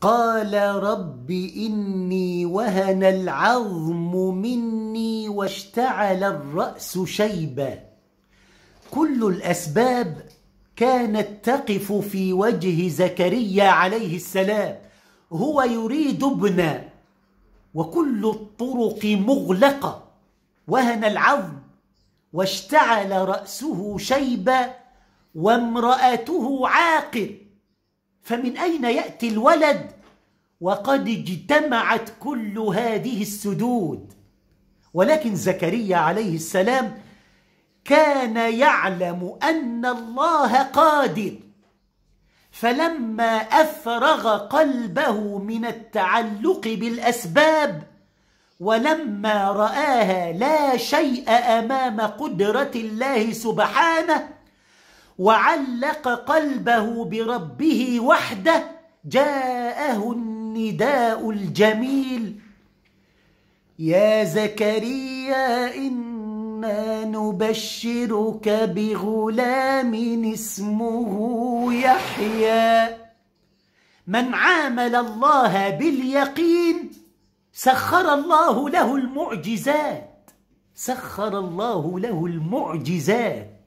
قال رب إني وهن العظم مني واشتعل الرأس شيبا كل الأسباب كانت تقف في وجه زكريا عليه السلام هو يريد ابنا وكل الطرق مغلقة وهن العظم واشتعل رأسه شيبا وامرأته عاقر فمن أين يأتي الولد وقد اجتمعت كل هذه السدود ولكن زكريا عليه السلام كان يعلم أن الله قادر فلما أفرغ قلبه من التعلق بالأسباب ولما رآها لا شيء أمام قدرة الله سبحانه وعلق قلبه بربه وحده جاءه النداء الجميل يا زكريا إنا نبشرك بغلام اسمه يحيى من عامل الله باليقين سخر الله له المعجزات سخر الله له المعجزات